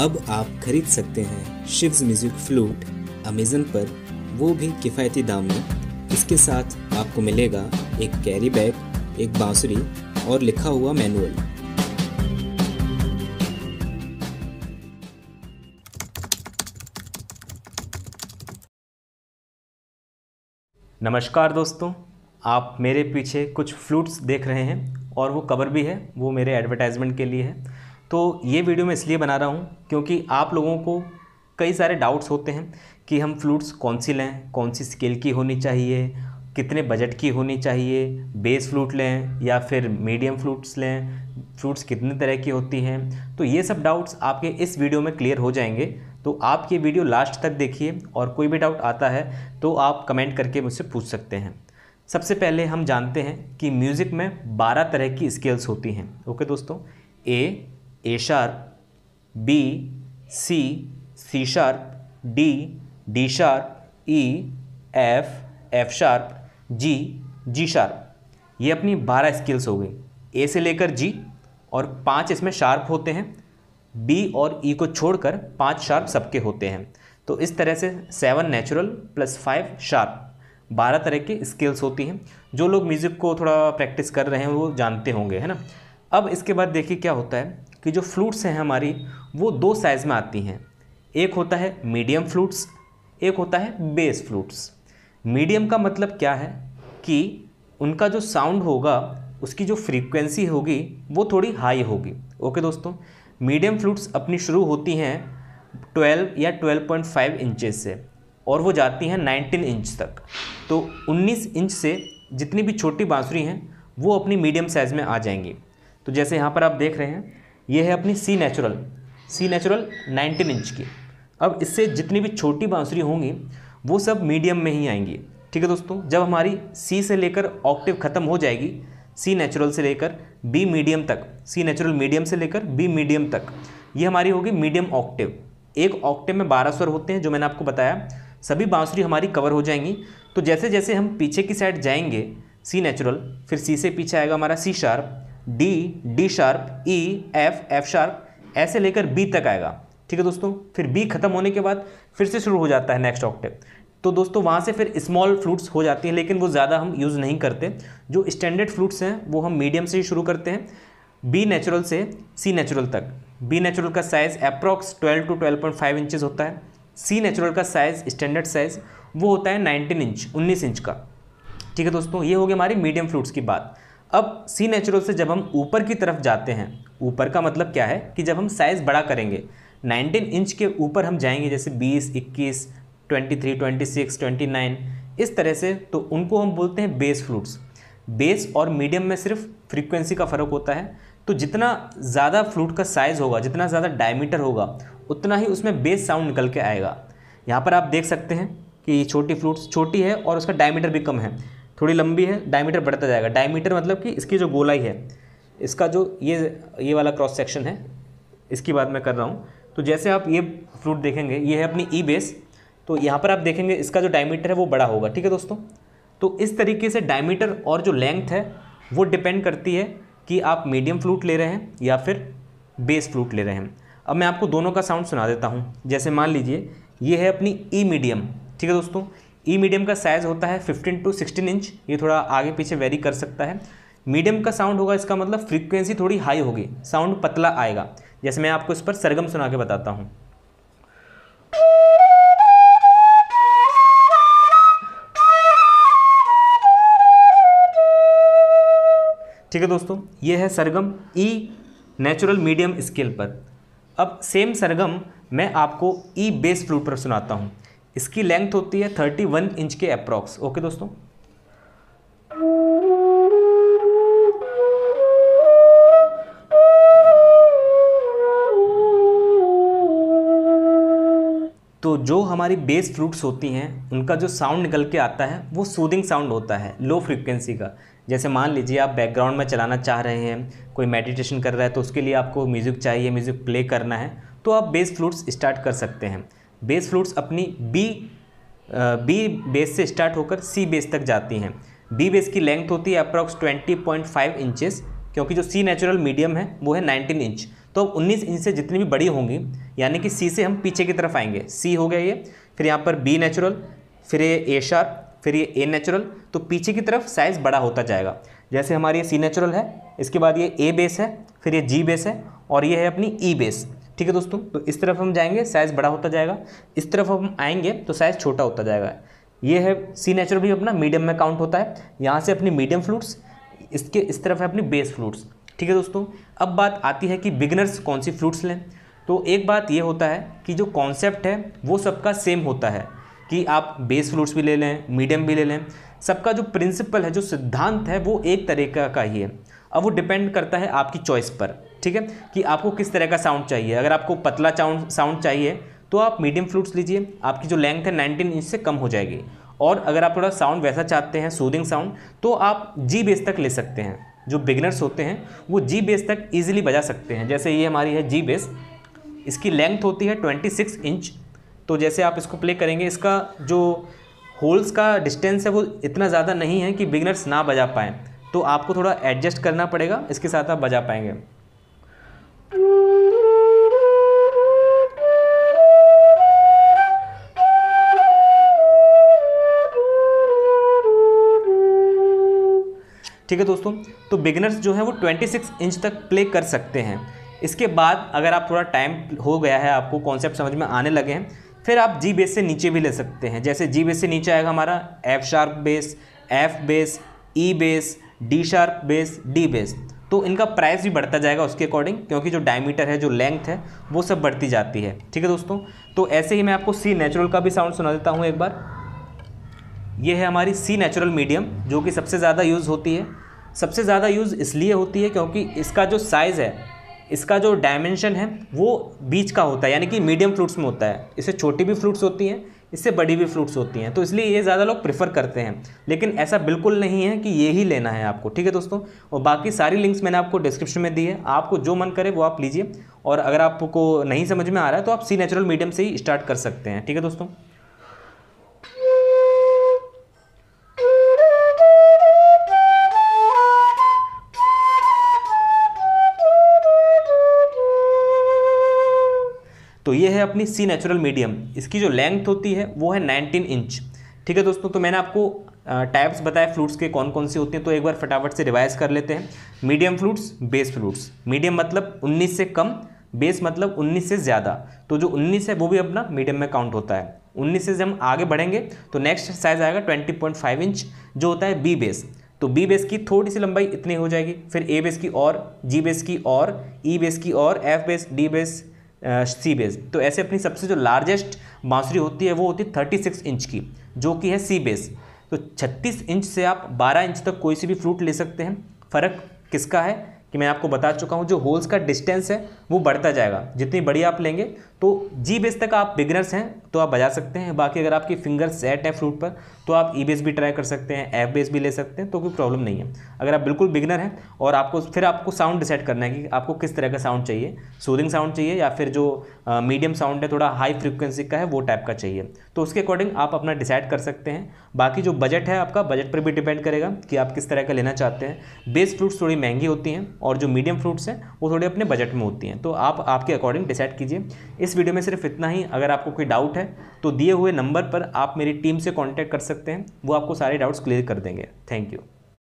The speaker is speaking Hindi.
अब आप खरीद सकते हैं शिव्स म्यूजिक फ्लूट अमेजन पर वो भी किफ़ायती दाम में इसके साथ आपको मिलेगा एक कैरी बैग एक बांसुरी और लिखा हुआ मैनुअल नमस्कार दोस्तों आप मेरे पीछे कुछ फ्लूट्स देख रहे हैं और वो कवर भी है वो मेरे एडवर्टाइजमेंट के लिए है तो ये वीडियो मैं इसलिए बना रहा हूँ क्योंकि आप लोगों को कई सारे डाउट्स होते हैं कि हम फ्लूट्स कौन सी लें कौन सी स्केल की होनी चाहिए कितने बजट की होनी चाहिए बेस फ्लूट लें या फिर मीडियम फ्लूट्स लें फ्लूट्स कितने तरह की होती हैं तो ये सब डाउट्स आपके इस वीडियो में क्लियर हो जाएंगे तो आप ये वीडियो लास्ट तक देखिए और कोई भी डाउट आता है तो आप कमेंट करके मुझसे पूछ सकते हैं सबसे पहले हम जानते हैं कि म्यूज़िक में 12 तरह की स्केल्स होती हैं ओके दोस्तों A A sharp B C C sharp D D sharp E F F sharp G G sharp ये अपनी बारह स्किल्स हो गई ए से लेकर जी और पांच इसमें शार्प होते हैं बी और ई e को छोड़कर पांच शार्प सबके होते हैं तो इस तरह से seven natural plus five sharp बारह तरह के स्किल्स होती हैं जो लोग म्यूज़िक को थोड़ा प्रैक्टिस कर रहे हैं वो जानते होंगे है ना अब इसके बाद देखिए क्या होता है कि जो फ्लूट्स हैं हमारी वो दो साइज़ में आती हैं एक होता है मीडियम फ्लूट्स एक होता है बेस फ्लूट्स मीडियम का मतलब क्या है कि उनका जो साउंड होगा उसकी जो फ्रीक्वेंसी होगी वो थोड़ी हाई होगी ओके दोस्तों मीडियम फ्लूट्स अपनी शुरू होती हैं 12 या 12.5 इंचज से और वो जाती हैं 19 इंच तक तो 19 इंच से जितनी भी छोटी बांसुरी हैं वो अपनी मीडियम साइज़ में आ जाएंगी तो जैसे यहाँ पर आप देख रहे हैं ये है अपनी C natural C natural 19 inch की अब इससे जितनी भी छोटी बांसुरी होंगी वो सब मीडियम में ही आएंगी ठीक है दोस्तों जब हमारी सी से लेकर ऑक्टिव ख़त्म हो जाएगी सी नेचुरल से लेकर बी मीडियम तक सी नेचुरल मीडियम से लेकर बी मीडियम तक ये हमारी होगी मीडियम ऑक्टिव एक ऑक्टिव में बारह स्वर होते हैं जो मैंने आपको बताया सभी बांसुरी हमारी कवर हो जाएंगी तो जैसे जैसे हम पीछे की साइड जाएंगे सी नेचुरल फिर सी से पीछे आएगा हमारा C sharp D D sharp E F F sharp ऐसे लेकर बी तक आएगा ठीक है दोस्तों फिर बी खत्म होने के बाद फिर से शुरू हो जाता है नेक्स्ट ऑक्टेव तो दोस्तों वहाँ से फिर स्मॉल फ्लूट्स हो जाती हैं लेकिन वो ज़्यादा हम यूज़ नहीं करते जो स्टैंडर्ड फ्लूट्स हैं वो हम मीडियम से ही शुरू करते हैं बी नेचुरल से सी नेचुरल तक बी नेचुरल का साइज़ अप्रॉक्स 12 टू 12.5 इंचेस होता है सी नेचुरल का साइज़ स्टैंडर्ड साइज़ वो होता है 19 इंच 19 इंच का ठीक है दोस्तों ये हो गया हमारी मीडियम फ्लूट्स की बात अब सी नेचुरल से जब हम ऊपर की तरफ जाते हैं ऊपर का मतलब क्या है कि जब हम साइज़ बड़ा करेंगे 19 इंच के ऊपर हम जाएंगे जैसे 20, 21, 23, 26, 29 इस तरह से तो उनको हम बोलते हैं बेस फ्लूट्स बेस और मीडियम में सिर्फ फ्रीक्वेंसी का फ़र्क होता है तो जितना ज़्यादा फ्लूट का साइज़ होगा जितना ज़्यादा डायमीटर होगा उतना ही उसमें बेस साउंड निकल के आएगा यहाँ पर आप देख सकते हैं कि छोटी फ्लूट्स छोटी है और उसका डायमीटर भी कम है थोड़ी लंबी है डायमीटर बढ़ता जाएगा डायमीटर मतलब कि इसकी जो गोलाई है इसका जो ये ये वाला क्रॉस सेक्शन है इसकी बात मैं कर रहा हूँ तो जैसे आप ये फ्रूट देखेंगे ये है अपनी ई e बेस तो यहाँ पर आप देखेंगे इसका जो डायमीटर है वो बड़ा होगा ठीक है दोस्तों तो इस तरीके से डायमीटर और जो लेंथ है वो डिपेंड करती है कि आप मीडियम फ्लूट ले रहे हैं या फिर बेस फ्लूट ले रहे हैं अब मैं आपको दोनों का साउंड सुना देता हूँ जैसे मान लीजिए ये है अपनी ई e मीडियम ठीक है दोस्तों ई e मीडियम का साइज़ होता है 15 टू 16 इंच ये थोड़ा आगे पीछे वेरी कर सकता है मीडियम का साउंड होगा इसका मतलब फ्रीक्वेंसी थोड़ी हाई होगी साउंड पतला आएगा जैसे मैं आपको इस पर सरगम सुना के बताता हूँ ठीक है दोस्तों ये है सरगम ई नेचुरल मीडियम स्केल पर अब सेम सरगम मैं आपको ई बेस फ्लूट पर सुनाता हूँ इसकी लेंथ होती है थर्टी वन इंच के अप्रॉक्स ओके दोस्तों तो जो हमारी बेस फ्लूट्स होती हैं उनका जो साउंड निकल के आता है वो सूदिंग साउंड होता है लो फ्रिक्वेंसी का जैसे मान लीजिए आप बैकग्राउंड में चलाना चाह रहे हैं कोई मेडिटेशन कर रहा है तो उसके लिए आपको म्यूज़िक चाहिए म्यूज़िक प्ले करना है तो आप बेस फ्लूट्स स्टार्ट कर सकते हैं बेस फ्लूट्स अपनी बी बी बेस से स्टार्ट होकर सी बेस तक जाती हैं बी बेस की लेंथ होती है अप्रॉक्स 20.5 इंचेस क्योंकि जो सी नेचुरल मीडियम है वो है 19 इंच तो 19 इंच से जितनी भी बड़ी होंगी यानी कि सी से हम पीछे की तरफ आएंगे सी हो गया ये फिर यहाँ पर बी नेचुरल फिर ये ए शार्प फिर ये ए नेचुरल तो पीछे की तरफ साइज़ बड़ा होता जाएगा जैसे हमारी ये सी नेचुरल है इसके बाद ये ए बेस है फिर ये जी बेस है और ये है अपनी ई e बेस ठीक है दोस्तों तो इस तरफ हम जाएंगे साइज़ बड़ा होता जाएगा इस तरफ हम आएंगे तो साइज़ छोटा होता जाएगा ये है सी नेचुरल भी अपना मीडियम में काउंट होता है यहाँ से अपनी मीडियम फ्लूट्स इसके इस तरफ है अपनी बेस फ्लूट्स ठीक है दोस्तों अब बात आती है कि बिगनर्स कौन सी फ्लूट्स लें तो एक बात ये होता है कि जो कॉन्सेप्ट है वो सबका सेम होता है कि आप बेस फ्लूट्स भी ले लें मीडियम भी ले लें सबका जो प्रिंसिपल है जो सिद्धांत है वो एक तरीका का ही है अब वो डिपेंड करता है आपकी चॉइस पर ठीक है कि आपको किस तरह का साउंड चाहिए अगर आपको पतला साउंड साउंड चाहिए तो आप मीडियम फ्लूट्स लीजिए आपकी जो लेंथ है नाइनटीन इंच से कम हो जाएगी और अगर आप थोड़ा साउंड वैसा चाहते हैं सूदिंग साउंड तो आप जी बेस तक ले सकते हैं जो बिगनर्स होते हैं वो जी बेस तक ईजिली बजा सकते हैं जैसे ये हमारी है जी बेस इसकी लेंथ होती है 26 इंच तो जैसे आप इसको प्ले करेंगे इसका जो होल्स का डिस्टेंस है वो इतना ज़्यादा नहीं है कि बिगनर्स ना बजा पाएँ तो आपको थोड़ा एडजस्ट करना पड़ेगा इसके साथ आप बजा पाएंगे ठीक है दोस्तों तो बिगनर्स जो है वो 26 इंच तक प्ले कर सकते हैं इसके बाद अगर आप थोड़ा टाइम हो गया है आपको कॉन्सेप्ट समझ में आने लगे हैं फिर आप जी बेस से नीचे भी ले सकते हैं जैसे जी बेस से नीचे आएगा हमारा F sharp bass F bass E bass D sharp bass D bass तो इनका प्राइस भी बढ़ता जाएगा उसके अकॉर्डिंग क्योंकि जो डायमीटर है जो लेंथ है वो सब बढ़ती जाती है ठीक है दोस्तों तो ऐसे ही मैं आपको सी नेचुरल का भी साउंड सुना देता हूँ एक बार ये है हमारी सी नेचुरल मीडियम जो कि सबसे ज़्यादा यूज़ होती है सबसे ज़्यादा यूज़ इसलिए होती है क्योंकि इसका जो साइज़ है इसका जो डायमेंशन है वो बीच का होता है यानी कि मीडियम फ्रूट्स में होता है इसे छोटी भी फ्रूट्स होती हैं इससे बड़ी भी फ्रूट्स होती हैं तो इसलिए ये ज़्यादा लोग प्रेफर करते हैं लेकिन ऐसा बिल्कुल नहीं है कि ये ही लेना है आपको ठीक है दोस्तों और बाकी सारी लिंक्स मैंने आपको डिस्क्रिप्शन में दी है आपको जो मन करे वो आप लीजिए और अगर आपको नहीं समझ में आ रहा है तो आप सी नेचुरल मीडियम से ही स्टार्ट कर सकते हैं ठीक है दोस्तों तो ये है अपनी सी नेचुरल मीडियम इसकी जो लेंथ होती है वो है नाइनटीन इंच ठीक है दोस्तों तो मैंने आपको टाइप्स बताए फ्लूट्स के कौन कौन सी होते हैं तो एक बार फटाफट से रिवाइज कर लेते हैं medium flutes bass flutes medium मतलब 19 से कम बेस मतलब 19 से ज़्यादा तो जो 19 है वो भी अपना मीडियम में काउंट होता है 19 से जब हम आगे बढ़ेंगे तो नेक्स्ट साइज आएगा 20.5 इंच जो होता है बी बेस तो बी बेस की थोड़ी सी लंबाई इतनी हो जाएगी फिर ए बेस की और जी बेस की और ई e बेस की और F bass D bass C bass तो ऐसे अपनी सबसे जो लार्जेस्ट बांसुरी होती है वो होती है थर्टी सिक्स इंच की जो कि है सी बेस तो छत्तीस इंच से आप बारह इंच तक कोई सी भी फ्रूट ले सकते हैं फ़र्क किसका है कि मैं आपको बता चुका हूँ जो होल्स का डिस्टेंस है वो बढ़ता जाएगा जितनी बड़ी आप लेंगे तो जी बेस तक आप बिगनर्स हैं तो आप बजा सकते हैं बाकी अगर आपकी फिंगर सेट है फ्रूट पर तो आप ई बेस भी ट्राई कर सकते हैं एफ बेस भी ले सकते हैं तो कोई प्रॉब्लम नहीं है अगर आप बिल्कुल बिगनर हैं और आपको फिर आपको साउंड डिसाइड करना है कि आपको किस तरह का साउंड चाहिए सूदिंग साउंड चाहिए या फिर जो मीडियम साउंड है थोड़ा हाई फ्रिक्वेंसी का है वो टाइप का चाहिए तो उसके अकॉर्डिंग आप अपना डिसाइड कर सकते हैं बाकी जो बजट है आपका बजट पर भी डिपेंड करेगा कि आप किस तरह का लेना चाहते हैं बेस फ्रूट्स थोड़ी महंगी होती हैं और जो मीडियम फ्रूट्स हैं वो थोड़ी अपने बजट में होती हैं तो आप आपके अकॉर्डिंग डिसाइड कीजिए इस वीडियो में सिर्फ इतना ही अगर आपको कोई डाउट है तो दिए हुए नंबर पर आप मेरी टीम से कॉन्टैक्ट कर सकते हैं वो आपको सारे डाउट्स क्लियर कर देंगे थैंक यू